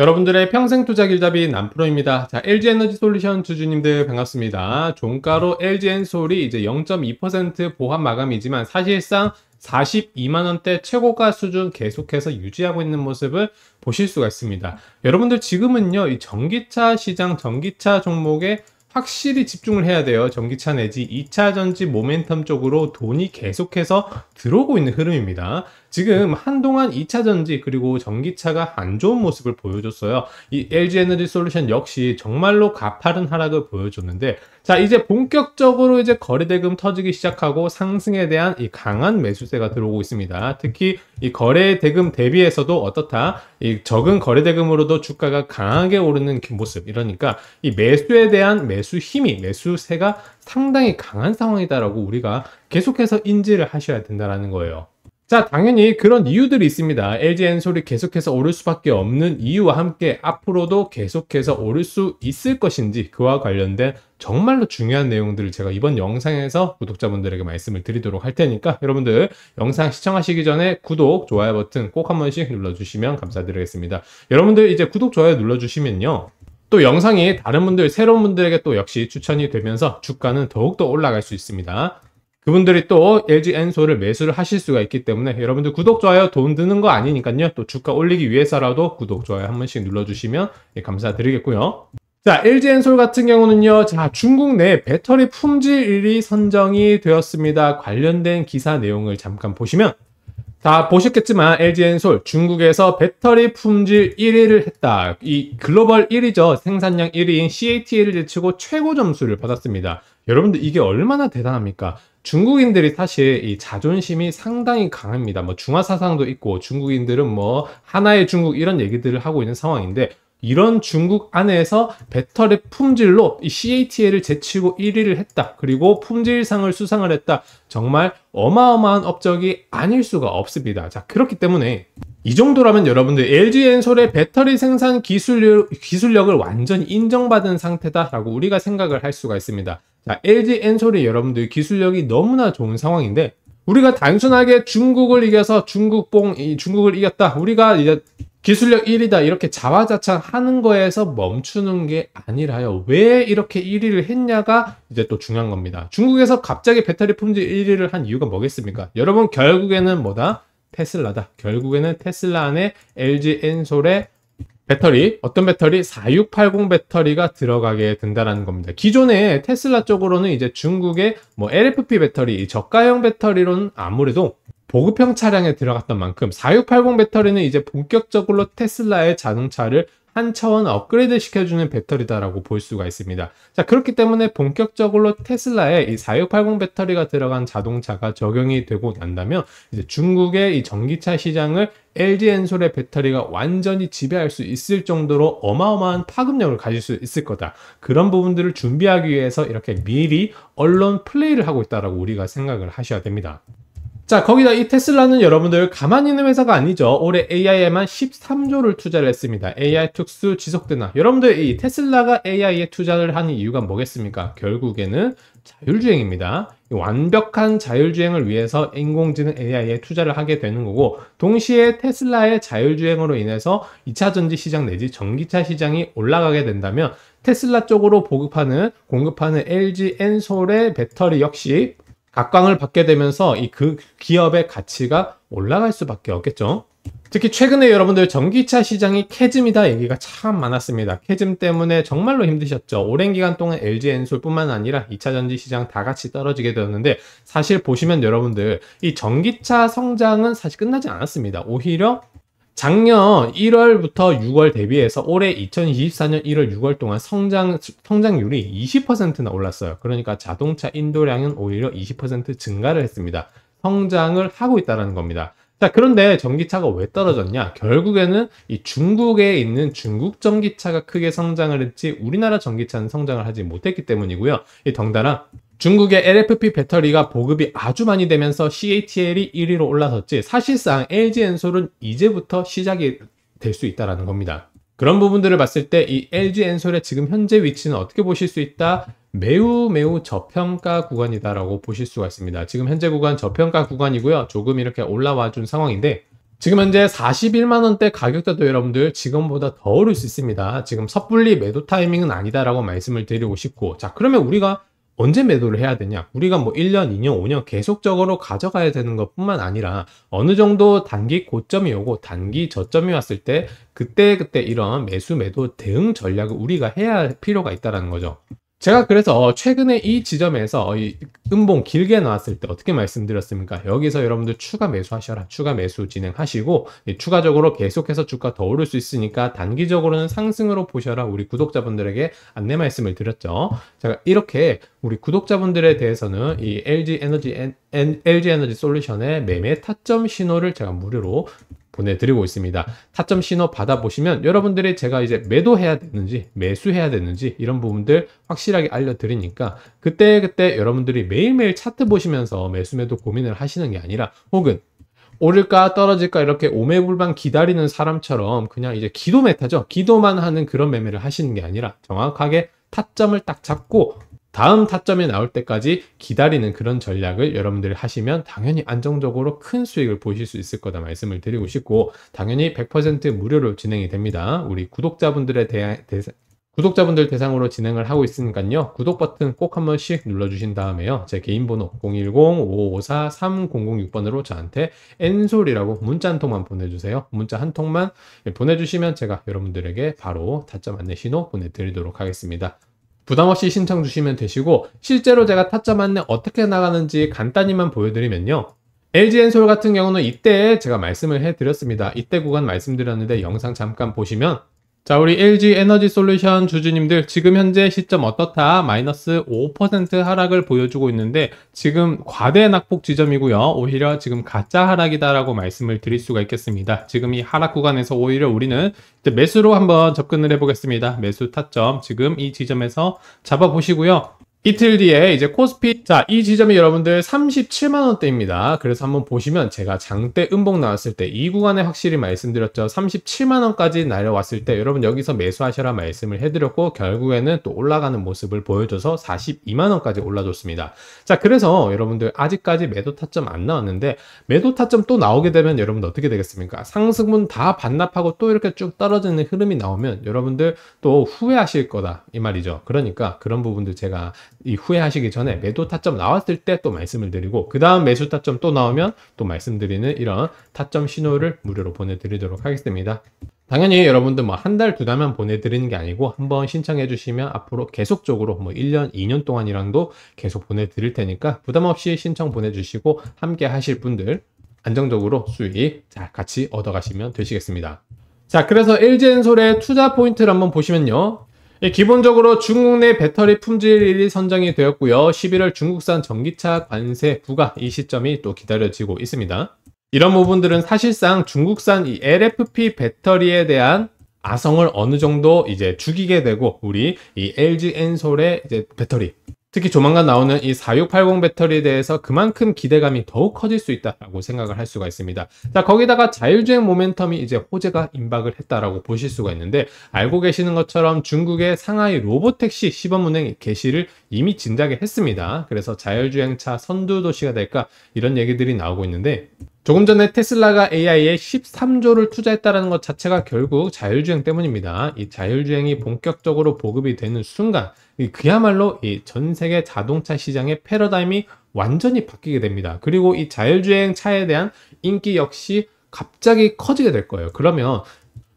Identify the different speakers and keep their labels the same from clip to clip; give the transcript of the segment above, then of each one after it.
Speaker 1: 여러분들의 평생 투자 길잡이 남프로입니다. 자, LG 에너지 솔루션 주주님들 반갑습니다. 종가로 LG 엔솔이 이제 0.2% 보합 마감이지만 사실상 42만원대 최고가 수준 계속해서 유지하고 있는 모습을 보실 수가 있습니다. 여러분들 지금은요, 이 전기차 시장, 전기차 종목의 확실히 집중을 해야 돼요. 전기차 내지 2차 전지 모멘텀 쪽으로 돈이 계속해서 들어오고 있는 흐름입니다. 지금 한동안 2차 전지 그리고 전기차가 안 좋은 모습을 보여줬어요. 이 LG 에너지 솔루션 역시 정말로 가파른 하락을 보여줬는데 자, 이제 본격적으로 이제 거래대금 터지기 시작하고 상승에 대한 이 강한 매수세가 들어오고 있습니다. 특히 이 거래대금 대비해서도 어떻다? 이 적은 거래대금으로도 주가가 강하게 오르는 모습. 이러니까 이 매수에 대한 매수 힘이, 매수세가 상당히 강한 상황이다라고 우리가 계속해서 인지를 하셔야 된다라는 거예요. 자 당연히 그런 이유들이 있습니다. LG 엔솔이 계속해서 오를 수밖에 없는 이유와 함께 앞으로도 계속해서 오를 수 있을 것인지 그와 관련된 정말로 중요한 내용들을 제가 이번 영상에서 구독자분들에게 말씀을 드리도록 할 테니까 여러분들 영상 시청하시기 전에 구독, 좋아요 버튼 꼭 한 번씩 눌러주시면 감사드리겠습니다. 여러분들 이제 구독, 좋아요 눌러주시면요. 또 영상이 다른 분들, 새로운 분들에게 또 역시 추천이 되면서 주가는 더욱더 올라갈 수 있습니다. 그분들이 또 LG 엔솔을 매수를 하실 수가 있기 때문에 여러분들 구독, 좋아요 돈 드는 거 아니니까요. 또 주가 올리기 위해서라도 구독, 좋아요 한 번씩 눌러주시면 예, 감사드리겠고요. 자, LG 엔솔 같은 경우는요, 자, 중국 내 배터리 품질 1위 선정이 되었습니다. 관련된 기사 내용을 잠깐 보시면, 다 보셨겠지만, LG 엔솔 중국에서 배터리 품질 1위를 했다. 이 글로벌 1위죠. 생산량 1위인 CATL을 제치고 최고 점수를 받았습니다. 여러분들 이게 얼마나 대단합니까? 중국인들이 사실 이 자존심이 상당히 강합니다. 뭐 중화 사상도 있고 중국인들은 뭐 하나의 중국 이런 얘기들을 하고 있는 상황인데 이런 중국 안에서 배터리 품질로 CATL을 제치고 1위를 했다. 그리고 품질상을 수상을 했다. 정말 어마어마한 업적이 아닐 수가 없습니다. 자, 그렇기 때문에 이 정도라면 여러분들 LG 엔솔의 배터리 생산 기술력, 기술력을 완전 인정받은 상태다라고 우리가 생각을 할 수가 있습니다. 자, LG 엔솔이 여러분들 기술력이 너무나 좋은 상황인데 우리가 단순하게 중국을 이겨서 중국뽕이 중국을 이겼다. 우리가 이제 기술력 1위다 이렇게 자화자찬하는 거에서 멈추는 게 아니라요 왜 이렇게 1위를 했냐가 이제 또 중요한 겁니다 중국에서 갑자기 배터리 품질 1위를 한 이유가 뭐겠습니까 여러분 결국에는 뭐다 테슬라다 결국에는 테슬라 안에 LG 엔솔의 배터리, 어떤 배터리? 4680 배터리가 들어가게 된다는 겁니다. 기존에 테슬라 쪽으로는 이제 중국의 뭐 LFP 배터리, 저가형 배터리로는 아무래도 보급형 차량에 들어갔던 만큼 4680 배터리는 이제 본격적으로 테슬라의 자동차를 한 차원 업그레이드 시켜주는 배터리다라고 볼 수가 있습니다. 자 그렇기 때문에 본격적으로 테슬라에 이4680 배터리가 들어간 자동차가 적용이 되고 난다면 이제 중국의 이 전기차 시장을 LG 엔솔의 배터리가 완전히 지배할 수 있을 정도로 어마어마한 파급력을 가질 수 있을 거다. 그런 부분들을 준비하기 위해서 이렇게 미리 언론 플레이를 하고 있다라고 우리가 생각을 하셔야 됩니다. 자 거기다 이 테슬라는 여러분들 가만히 있는 회사가 아니죠 올해 AI에만 13조를 투자를 했습니다 AI 특수 지속되나 여러분들 이 테슬라가 AI에 투자를 하는 이유가 뭐겠습니까 결국에는 자율주행입니다 완벽한 자율주행을 위해서 인공지능 AI에 투자를 하게 되는 거고 동시에 테슬라의 자율주행으로 인해서 2차전지 시장 내지 전기차 시장이 올라가게 된다면 테슬라 쪽으로 보급하는 공급하는 LG 엔솔의 배터리 역시 각광을 받게 되면서 이 그 기업의 가치가 올라갈 수밖에 없겠죠. 특히 최근에 여러분들 전기차 시장이 캐즘이다 얘기가 참 많았습니다. 캐즘 때문에 정말로 힘드셨죠. 오랜 기간 동안 LG 엔솔뿐만 아니라 2차 전지 시장 다 같이 떨어지게 되었는데 사실 보시면 여러분들 이 전기차 성장은 사실 끝나지 않았습니다. 오히려 작년 1월부터 6월 대비해서 올해 2024년 1월 6월 동안 성장, 성장률이 20%나 올랐어요. 그러니까 자동차 인도량은 오히려 20% 증가를 했습니다. 성장을 하고 있다는 겁니다. 자, 그런데 전기차가 왜 떨어졌냐? 결국에는 이 중국에 있는 중국 전기차가 크게 성장을 했지 우리나라 전기차는 성장을 하지 못했기 때문이고요. 이 덩달아 중국의 LFP 배터리가 보급이 아주 많이 되면서 CATL이 1위로 올라섰지 사실상 LG 엔솔은 이제부터 시작이 될 수 있다라는 겁니다. 그런 부분들을 봤을 때 이 LG 엔솔의 지금 현재 위치는 어떻게 보실 수 있다? 매우 매우 저평가 구간이다라고 보실 수가 있습니다. 지금 현재 구간 저평가 구간이고요. 조금 이렇게 올라와 준 상황인데 지금 현재 41만원대 가격대도 여러분들 지금보다 더 오를 수 있습니다. 지금 섣불리 매도 타이밍은 아니다라고 말씀을 드리고 싶고 자 그러면 우리가 언제 매도를 해야 되냐 우리가 뭐 1년 2년 5년 계속적으로 가져가야 되는 것 뿐만 아니라 어느 정도 단기 고점이 오고 단기 저점이 왔을 때 그때그때 그때 이런 매수 매도 대응 전략을 우리가 해야 할 필요가 있다는 거죠 제가 그래서 어, 최근에 이 지점에서 이 음봉 길게 나왔을 때 어떻게 말씀드렸습니까? 여기서 여러분들 추가 매수하셔라. 추가 매수 진행하시고 예, 추가적으로 계속해서 주가 더 오를 수 있으니까 단기적으로는 상승으로 보셔라. 우리 구독자분들에게 안내 말씀을 드렸죠. 제가 이렇게 우리 구독자분들에 대해서는 이 LG 에너지 LG 에너지 솔루션의 매매 타점 신호를 제가 무료로 보내드리고 있습니다. 타점 신호 받아보시면 여러분들이 제가 이제 매도해야 되는지 매수해야 되는지 이런 부분들 확실하게 알려드리니까 그때그때 여러분들이 매일매일 차트 보시면서 매수 매도 고민을 하시는 게 아니라 혹은 오를까 떨어질까 이렇게 오매불방 기다리는 사람처럼 그냥 이제 기도 메타죠. 기도만 하는 그런 매매를 하시는 게 아니라 정확하게 타점을 딱 잡고 다음 타점에 나올 때까지 기다리는 그런 전략을 여러분들이 하시면 당연히 안정적으로 큰 수익을 보실 수 있을 거다 말씀을 드리고 싶고 당연히 100% 무료로 진행이 됩니다. 우리 구독자분들에 대한 구독자분들 대상으로 진행을 하고 있으니까요. 구독 버튼 꼭 한 번씩 눌러주신 다음에요. 제 개인 번호 010-5554-3006번으로 저한테 엔솔이라고 문자 한 통만 보내주세요. 문자 한 통만 보내주시면 제가 여러분들에게 바로 타점 안내 신호 보내드리도록 하겠습니다. 부담없이 신청 주시면 되시고 실제로 제가 타짜 만내 어떻게 나가는지 간단히만 보여드리면요. LG엔솔 같은 경우는 이때 제가 말씀을 해드렸습니다. 이때 구간 말씀드렸는데 영상 잠깐 보시면 자 우리 LG 에너지 솔루션 주주님들 지금 현재 시점 어떻다 마이너스 5% 하락을 보여주고 있는데 지금 과대 낙폭 지점이고요 오히려 지금 가짜 하락이다 라고 말씀을 드릴 수가 있겠습니다 지금 이 하락 구간에서 오히려 우리는 매수로 한번 접근을 해 보겠습니다 매수 타점 지금 이 지점에서 잡아 보시고요 이틀 뒤에 이제 코스피 자 이 지점이 여러분들 37만원대입니다 그래서 한번 보시면 제가 장대 음봉 나왔을 때 이 구간에 확실히 말씀드렸죠 37만원까지 날려왔을 때 여러분 여기서 매수하셔라 말씀을 해드렸고 결국에는 또 올라가는 모습을 보여줘서 42만원까지 올라줬습니다 자 그래서 여러분들 아직까지 매도 타점 안 나왔는데 매도 타점 또 나오게 되면 여러분 어떻게 되겠습니까 상승분 다 반납하고 또 이렇게 쭉 떨어지는 흐름이 나오면 여러분들 또 후회하실 거다 이 말이죠 그러니까 그런 부분들 제가 이 후회하시기 전에 매도 타점 나왔을 때 또 말씀을 드리고 그 다음 매수 타점 또 나오면 또 말씀드리는 이런 타점 신호를 무료로 보내드리도록 하겠습니다. 당연히 여러분들 뭐 한 달, 두 달만 보내드리는 게 아니고 한번 신청해 주시면 앞으로 계속적으로 뭐 1년, 2년 동안이랑도 계속 보내드릴 테니까 부담 없이 신청 보내주시고 함께 하실 분들 안정적으로 수익 자 같이 얻어가시면 되시겠습니다. 자 그래서 LG엔솔의 투자 포인트를 한번 보시면요 예, 기본적으로 중국 내 배터리 품질이 선정이 되었고요. 11월 중국산 전기차 관세 부과 이 시점이 또 기다려지고 있습니다. 이런 부분들은 사실상 중국산 이 LFP 배터리에 대한 아성을 어느 정도 이제 죽이게 되고 우리 이 LG 엔솔의 이제 배터리 특히 조만간 나오는 이 4680 배터리에 대해서 그만큼 기대감이 더욱 커질 수 있다라고 생각을 할 수가 있습니다. 자, 거기다가 자율주행 모멘텀이 이제 호재가 임박을 했다라고 보실 수가 있는데 알고 계시는 것처럼 중국의 상하이 로보택시 시범 운행 개시를 이미 진작에 했습니다. 그래서 자율주행차 선두 도시가 될까 이런 얘기들이 나오고 있는데 조금 전에 테슬라가 AI에 13조를 투자했다는 것 자체가 결국 자율주행 때문입니다. 이 자율주행이 본격적으로 보급이 되는 순간, 그야말로 이 전 세계 자동차 시장의 패러다임이 완전히 바뀌게 됩니다. 그리고 이 자율주행 차에 대한 인기 역시 갑자기 커지게 될 거예요. 그러면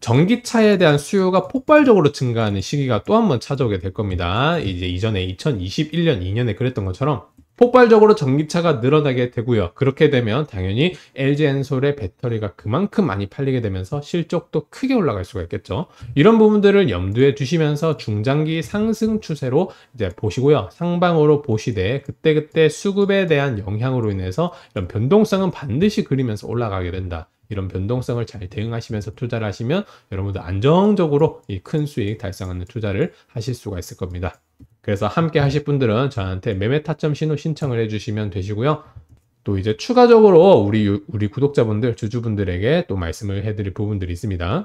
Speaker 1: 전기차에 대한 수요가 폭발적으로 증가하는 시기가 또 한 번 찾아오게 될 겁니다. 이제 이전에 2021년, 2년에 그랬던 것처럼 폭발적으로 전기차가 늘어나게 되고요. 그렇게 되면 당연히 LG 엔솔의 배터리가 그만큼 많이 팔리게 되면서 실적도 크게 올라갈 수가 있겠죠. 이런 부분들을 염두에 두시면서 중장기 상승 추세로 이제 보시고요. 상방으로 보시되 그때그때 수급에 대한 영향으로 인해서 이런 변동성은 반드시 그리면서 올라가게 된다. 이런 변동성을 잘 대응하시면서 투자를 하시면 여러분도 안정적으로 이 큰 수익 달성하는 투자를 하실 수가 있을 겁니다. 그래서 함께 하실 분들은 저한테 매매 타점 신호 신청을 해주시면 되시고요. 또 이제 추가적으로 우리, 우리 구독자분들, 주주분들에게 또 말씀을 해드릴 부분들이 있습니다.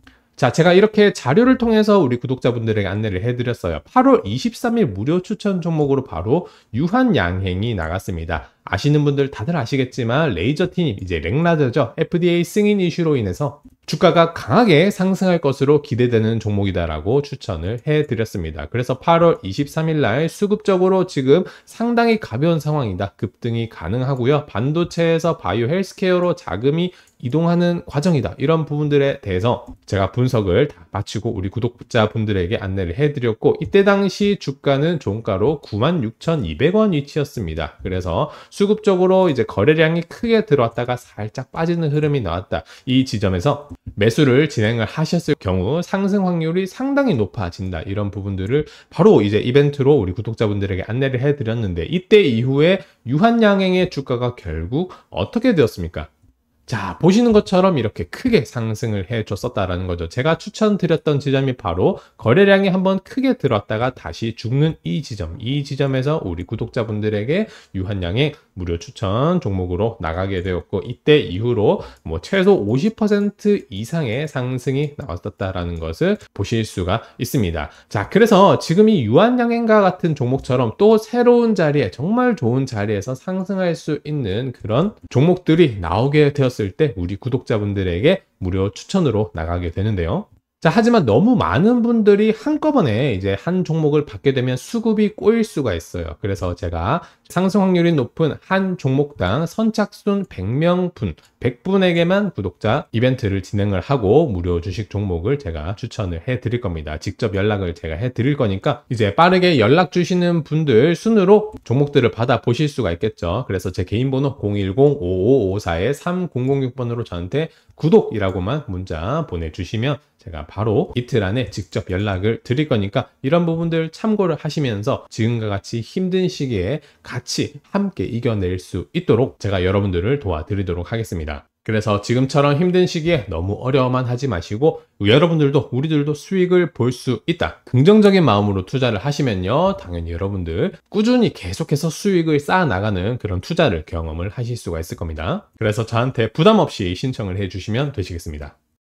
Speaker 1: 자, 제가 이렇게 자료를 통해서 우리 구독자분들에게 안내를 해드렸어요. 8월 23일 무료 추천 종목으로 바로 유한 양행이 나갔습니다. 아시는 분들 다들 아시겠지만 레이저팀 이제 렉라저죠 FDA 승인 이슈로 인해서 주가가 강하게 상승할 것으로 기대되는 종목이다라고 추천을 해드렸습니다. 그래서 8월 23일 날 수급적으로 지금 상당히 가벼운 상황이다. 급등이 가능하고요. 반도체에서 바이오 헬스케어로 자금이 이동하는 과정이다. 이런 부분들에 대해서 제가 분석을 다 마치고 우리 구독자분들에게 안내를 해드렸고 이때 당시 주가는 종가로 96,200원 위치였습니다. 그래서 수급적으로 이제 거래량이 크게 들어왔다가 살짝 빠지는 흐름이 나왔다. 이 지점에서 매수를 진행을 하셨을 경우 상승 확률이 상당히 높아진다. 이런 부분들을 바로 이제 이벤트로 우리 구독자분들에게 안내를 해드렸는데 이때 이후에 유한 양행의 주가가 결국 어떻게 되었습니까? 자, 보시는 것처럼 이렇게 크게 상승을 해줬었다라는 거죠. 제가 추천드렸던 지점이 바로 거래량이 한번 크게 들었다가 다시 죽는 이 지점, 이 지점에서 우리 구독자분들에게 유한양의 무료 추천 종목으로 나가게 되었고 이때 이후로 뭐 최소 50% 이상의 상승이 나왔었다라는 것을 보실 수가 있습니다. 자, 그래서 지금 이 유한양행과 같은 종목처럼 또 새로운 자리에 정말 좋은 자리에서 상승할 수 있는 그런 종목들이 나오게 되었을 때 우리 구독자분들에게 무료 추천으로 나가게 되는데요. 자, 하지만 너무 많은 분들이 한꺼번에 이제 한 종목을 받게 되면 수급이 꼬일 수가 있어요. 그래서 제가 상승 확률이 높은 한 종목당 선착순 100명분, 100분에게만 구독자 이벤트를 진행을 하고 무료 주식 종목을 제가 추천을 해 드릴 겁니다. 직접 연락을 제가 해 드릴 거니까 이제 빠르게 연락 주시는 분들 순으로 종목들을 받아 보실 수가 있겠죠. 그래서 제 개인 번호 010-5554-3006번으로 저한테 구독이라고만 문자 보내주시면 제가 바로 이틀 안에 직접 연락을 드릴 거니까 이런 부분들 참고를 하시면서 지금과 같이 힘든 시기에 같 같이 함께 이겨낼 수 있도록 제가 여러분들을 도와드리도록 하겠습니다. 그래서 지금처럼 힘든 시기에 너무 어려워만 하지 마시고 여러분들도 우리들도 수익을 볼 수 있다 긍정적인 마음으로 투자를 하시면요 당연히 여러분들 꾸준히 계속해서 수익을 쌓아 나가는 그런 투자를 경험을 하실 수가 있을 겁니다 그래서 저한테 부담 없이 신청을 해 주시면 되시겠습니다